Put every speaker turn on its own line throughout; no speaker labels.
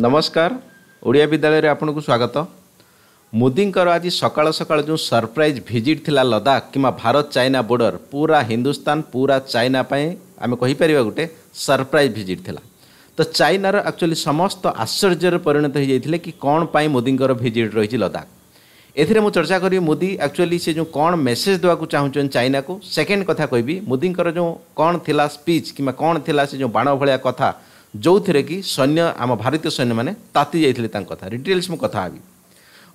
ନମସ୍କାର ଓଡ଼ିଆ ବିଦ୍ୟାଳୟରେ ଆପଣଙ୍କୁ ସ୍ୱାଗତ ମୋଦିଙ୍କର ଆଜି ସକାଳ ସକାଳ ଯେଉଁ ସରପ୍ରାଇଜ୍ ଭିଜିଟ୍ ଥିଲା ଲଦାଖ କିମ୍ବା ଭାରତ ଚାଇନା ବୋର୍ଡ଼ର ପୁରା ହିନ୍ଦୁସ୍ତାନ ପୁରା ଚାଇନା ପାଇଁ ଆମେ କହିପାରିବା ଗୋଟେ ସରପ୍ରାଇଜ୍ ଭିଜିଟ୍ ଥିଲା ତ ଚାଇନାର ଆକ୍ଚୁଆଲି ସମସ୍ତ ଆଶ୍ଚର୍ଯ୍ୟରେ ପରିଣତ ହୋଇଯାଇଥିଲେ କି କ'ଣ ପାଇଁ ମୋଦିଙ୍କର ଭିଜିଟ୍ ରହିଛି ଲଦାଖ ଏଥିରେ ମୁଁ ଚର୍ଚ୍ଚା କରିବି ମୋଦି ଆକ୍ଚୁଆଲି ସେ ଯେଉଁ କ'ଣ ମେସେଜ୍ ଦେବାକୁ ଚାହୁଁଛନ୍ତି ଚାଇନାକୁ ସେକେଣ୍ଡ କଥା କହିବି ମୋଦିଙ୍କର ଯେଉଁ କ'ଣ ଥିଲା ସ୍ପିଚ୍ କିମ୍ବା କ'ଣ ଥିଲା ସେ ଯେଉଁ ବାଣ ଭଳିଆ କଥା ଯେଉଁଥିରେ କି ସୈନ୍ୟ ଆମ ଭାରତୀୟ ସୈନ୍ୟମାନେ ତାତି ଯାଇଥିଲେ ତାଙ୍କ କଥା ଡିଟେଲ୍ସ ମୁଁ କଥା ହେବି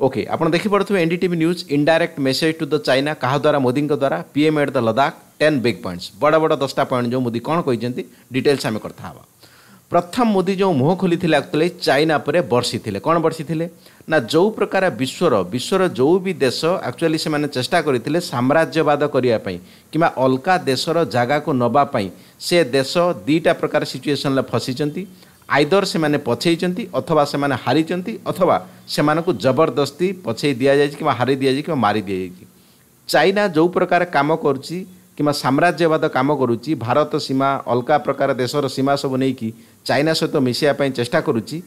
ଓକେ ଆପଣ ଦେଖିପାରୁଥିବେ N D TV news indirect message to the China କାହା ଦ୍ୱାରା ମୋଦିଙ୍କ ଦ୍ୱାରା PM at the Ladakh ten big points ବଡ଼ ବଡ଼ ଦଶଟା ପଏଣ୍ଟ ଯେଉଁ ମୋଦି କ'ଣ କହିଛନ୍ତି ଡିଟେଲ୍ସ ଆମେ କଥା ହେବା ପ୍ରଥମ ମୋଦି ଯେଉଁ ମୁହଁ ଖୋଲିଥିଲେ ଆକ୍ଚୁଆଲି ଚାଇନା ଉପରେ ବର୍ଷିଥିଲେ କ'ଣ ବର୍ଷିଥିଲେ ନା ଯେଉଁ ପ୍ରକାର ବିଶ୍ୱର ବିଶ୍ୱର ଯେଉଁ ବି ଦେଶ ଆକ୍ଚୁଆଲି ସେମାନେ ଚେଷ୍ଟା କରିଥିଲେ ସାମ୍ରାଜ୍ୟବାଦ କରିବା ପାଇଁ କିମ୍ବା ଅଲଗା ଦେଶର ଜାଗାକୁ ନେବା ପାଇଁ ସେ ଦେଶ ଦୁଇଟା ପ୍ରକାର ସିଚୁଏସନ୍ରେ ଫସିଛନ୍ତି ଆଇଦର ସେମାନେ ପଛେଇଛନ୍ତି ଅଥବା ସେମାନେ ହାରିଛନ୍ତି ଅଥବା ସେମାନଙ୍କୁ ଜବରଦସ୍ତି ପଛେଇ ଦିଆଯାଇଛି କିମ୍ବା ହାରି ଦିଆଯାଇଛି କିମ୍ବା ମାରି ଦିଆଯାଇଛି ଚାଇନା ଯେଉଁ ପ୍ରକାର କାମ କରୁଛି କିମ୍ବା ସାମ୍ରାଜ୍ୟବାଦ କାମ କରୁଛି ଭାରତ ସୀମା ଅଲଗା ପ୍ରକାର ଦେଶର ସୀମା ସବୁ ନେଇକି ଚାଇନା ସହିତ ମିଶିବା ପାଇଁ ଚେଷ୍ଟା କରୁଛି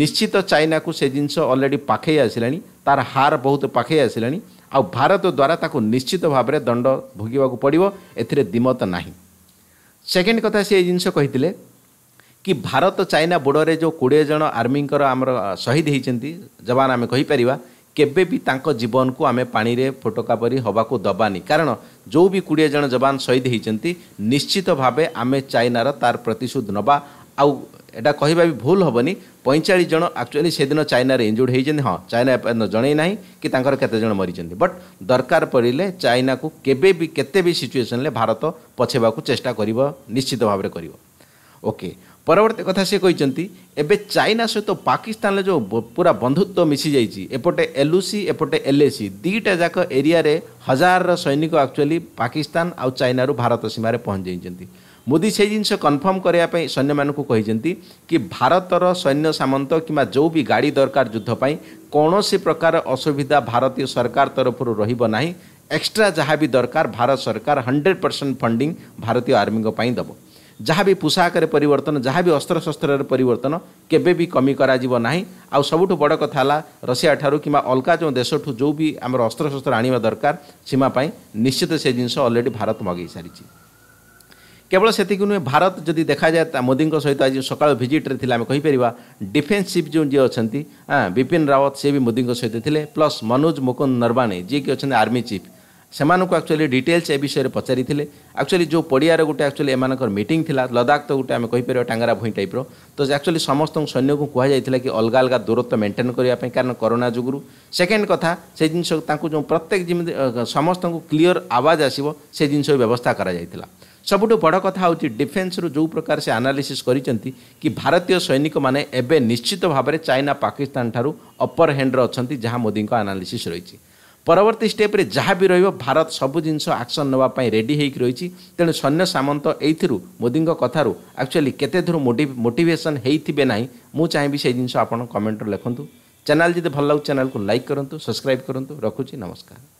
ନିଶ୍ଚିତ ଚାଇନାକୁ ସେ ଜିନିଷ ଅଲରେଡ଼ି ପାଖେଇ ଆସିଲାଣି ତାର ହାର ବହୁତ ପାଖେଇ ଆସିଲାଣି ଆଉ ଭାରତ ଦ୍ୱାରା ତାକୁ ନିଶ୍ଚିତ ଭାବରେ ଦଣ୍ଡ ଭୋଗିବାକୁ ପଡ଼ିବ ଏଥିରେ ଦିମତ ନାହିଁ ସେକେଣ୍ଡ କଥା ସେ ଏ ଜିନିଷ କହିଥିଲେ କି ଭାରତ ଚାଇନା ବୋର୍ଡ଼ରେ ଯେଉଁ କୋଡ଼ିଏ ଜଣ ଆର୍ମିଙ୍କର ଆମର ଶହୀଦ ହୋଇଛନ୍ତି ଯବାନ ଆମେ କହିପାରିବା କେବେ ବି ତାଙ୍କ ଜୀବନକୁ ଆମେ ପାଣିରେ ଫୋଟକା ପରି ହେବାକୁ ଦେବାନି କାରଣ ଯେଉଁ ବି କୋଡ଼ିଏ ଜଣ ଯବାନ ଶହୀଦ ହୋଇଛନ୍ତି ନିଶ୍ଚିତ ଭାବେ ଆମେ ଚାଇନାର ତାର ପ୍ରତିଶୋଧ ନେବା ଆଉ ଏଇଟା କହିବା ବି ଭୁଲ ହେବନି ପଇଁଚାଳିଶ ଜଣ ଆକ୍ଚୁଆଲି ସେଦିନ ଚାଇନାରେ ଇଞ୍ଜୁର୍ଡ ହୋଇଛନ୍ତି ହଁ ଚାଇନା ଏପର୍ଯ୍ୟନ୍ତ ଜଣେଇ ନାହିଁ କି ତାଙ୍କର କେତେ ଜଣ ମରିଛନ୍ତି ବଟ୍ ଦରକାର ପଡ଼ିଲେ ଚାଇନାକୁ କେବେ ବି କେତେ ବି ସିଚୁଏସନ୍ରେ ଭାରତ ପଛେଇବାକୁ ଚେଷ୍ଟା କରିବ ନିଶ୍ଚିତ ଭାବରେ କରିବ ଓକେ ପରବର୍ତ୍ତୀ କଥା ସେ କହିଛନ୍ତି ଏବେ ଚାଇନା ସହିତ ପାକିସ୍ତାନରେ ଯେଉଁ ପୁରା ବନ୍ଧୁତ୍ୱ ମିଶିଯାଇଛି ଏପଟେ ଏଲ୍ୟୁସି ଏପଟେ ଏଲ୍ଏସି ଦୁଇଟା ଯାକ ଏରିଆରେ ହଜାରର ସୈନିକ ଆକ୍ଚୁଆଲି ପାକିସ୍ତାନ ଆଉ ଚାଇନାରୁ ଭାରତ ସୀମାରେ ପହଞ୍ଚାଇଛନ୍ତି ମୋଦି ସେଇ ଜିନିଷ କନଫର୍ମ କରିବା ପାଇଁ ସୈନ୍ୟମାନଙ୍କୁ କହିଛନ୍ତି କି ଭାରତର ସୈନ୍ୟ ସାମନ୍ତ କିମ୍ବା ଯେଉଁ ବି ଗାଡ଼ି ଦରକାର ଯୁଦ୍ଧ ପାଇଁ କୌଣସି ପ୍ରକାର ଅସୁବିଧା ଭାରତୀୟ ସରକାର ତରଫରୁ ରହିବ ନାହିଁ ଏକ୍ସଟ୍ରା ଯାହା ବି ଦରକାର ଭାରତ ସରକାର ହଣ୍ଡ୍ରେଡ଼ ପରସେଣ୍ଟ ଫଣ୍ଡିଂ ଭାରତୀୟ ଆର୍ମିଙ୍କ ପାଇଁ ଦେବ जहाँ भी ପୋଷାକରେ ପରିବର୍ତ୍ତନ ଯାହା ବି ଅସ୍ତ୍ରଶସ୍ତ୍ରରେ ପରିବର୍ତ୍ତନ କେବେ ବି କମି କରାଯିବ ନାହିଁ ଆଉ ସବୁଠୁ ବଡ଼ କଥା ହେଲା ରଷିଆ ଠାରୁ କିମ୍ବା ଅଲଗା ଯେଉଁ ଦେଶଠୁ ଯେଉଁ ବି ଆମର ଅସ୍ତ୍ରଶସ୍ତ୍ର ଆଣିବା ଦରକାର ସୀମା ପାଇଁ ନିଶ୍ଚିତ ସେ ଜିନିଷ ଅଲରେଡ଼ି ଭାରତ ମଗେଇ ସାରିଛି କେବଳ ସେତିକି ନୁହେଁ ଭାରତ ଯଦି ଦେଖାଯାଏ ମୋଦିଙ୍କ ସହିତ ଆଜି ସକାଳ ଭିଜିଟ୍ରେ ଥିଲେ ଆମେ କହିପାରିବା ଡିଫେନ୍ସ ଚିଫ୍ ଯେଉଁ ଯିଏ ଅଛନ୍ତି ବିପିନ ରାୱତ ସେ ବି ମୋଦିଙ୍କ ସହିତ ଥିଲେ ପ୍ଲସ୍ ମନୋଜ ମୁକୁନ୍ଦ ନରବାଣେ ଯିଏକି ଅଛନ୍ତି ଆର୍ମି ଚିଫ୍ ସେମାନଙ୍କୁ ଆକ୍ଚୁଆଲି ଡିଟେଲ୍ସ ଏ ବିଷୟରେ ପଚାରିଥିଲେ ଆକ୍ଚୁଆଲି ଯେଉଁ ପଡ଼ିଆର ଗୋଟେ ଆକ୍ଚୁଆଲି ଏମାନଙ୍କର ମିଟିଂ ଥିଲା ଲଦାଖ ତ ଗୋଟେ ଆମେ କହିପାରିବା ଟାଙ୍ଗରା ଭୂଇଁ ଟାଇପ୍ର ତ ଆକ୍ଚୁଆଲି ସମସ୍ତଙ୍କୁ ସୈନ୍ୟକୁ କୁହାଯାଇଥିଲା କି ଅଲଗା ଅଲଗା ଦୂରତ୍ୱ ମେଣ୍ଟେନ୍ କରିବା ପାଇଁ କାରଣ କରୋନା ଯୋଗୁଁରୁ ସେକେଣ୍ଡ କଥା ସେ ଜିନିଷ ତାଙ୍କୁ ଯେଉଁ ପ୍ରତ୍ୟେକ ଯେମିତି ସମସ୍ତଙ୍କୁ କ୍ଲିଅର ଆୱାଜ ଆସିବ ସେ ଜିନିଷ ବ୍ୟବସ୍ଥା କରାଯାଇଥିଲା ସବୁଠୁ ବଡ଼ କଥା ହେଉଛି ଡିଫେନ୍ସରୁ ଯେଉଁ ପ୍ରକାର ସେ ଆନାଲିସିସ୍ କରିଛନ୍ତି କି ଭାରତୀୟ ସୈନିକମାନେ ଏବେ ନିଶ୍ଚିତ ଭାବରେ ଚାଇନା ପାକିସ୍ତାନ ଠାରୁ ଅପର ହ୍ୟାଣ୍ଡରେ ଅଛନ୍ତି ଯାହା ମୋଦିଙ୍କ ଆନାଲିସିସ୍ ରହିଛି ପରବର୍ତ୍ତୀ ଷ୍ଟେପ୍ରେ ଯାହା ବି ରହିବ ଭାରତ ସବୁ ଜିନିଷ ଆକ୍ସନ୍ ନେବା ପାଇଁ ରେଡ଼ି ହୋଇକି ରହିଛି ତେଣୁ ସୈନ୍ୟ ସାମନ୍ତ ଏଇଥିରୁ ମୋଦିଙ୍କ କଥାରୁ ଆକ୍ଚୁଆଲି କେତେ ଦୂର ମୋଟିଭେସନ୍ ହୋଇଥିବେ ନାହିଁ ମୁଁ ଚାହିଁବି ସେଇ ଜିନିଷ ଆପଣ କମେଣ୍ଟରେ ଲେଖନ୍ତୁ ଚ୍ୟାନେଲ୍ ଯଦି ଭଲ ଲାଗୁଛି ଚ୍ୟାନେଲ୍କୁ ଲାଇକ୍ କରନ୍ତୁ ସବସ୍କ୍ରାଇବ୍ କରନ୍ତୁ ରଖୁଛି ନମସ୍କାର